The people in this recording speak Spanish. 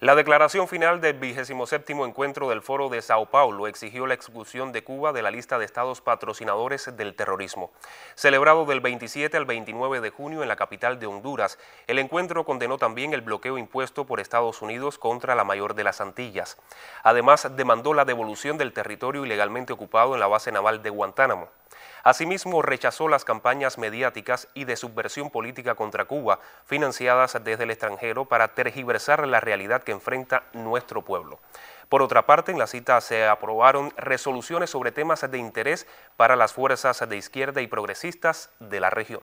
La declaración final del 27 encuentro del Foro de Sao Paulo exigió la exclusión de Cuba de la lista de estados patrocinadores del terrorismo. Celebrado del 27 al 29 de junio en la capital de Honduras, el encuentro condenó también el bloqueo impuesto por Estados Unidos contra la mayor de las Antillas. Además, demandó la devolución del territorio ilegalmente ocupado en la base naval de Guantánamo. Asimismo, rechazó las campañas mediáticas y de subversión política contra Cuba financiadas desde el extranjero para tergiversar la realidad que enfrenta nuestro pueblo. Por otra parte, en la cita se aprobaron resoluciones sobre temas de interés para las fuerzas de izquierda y progresistas de la región.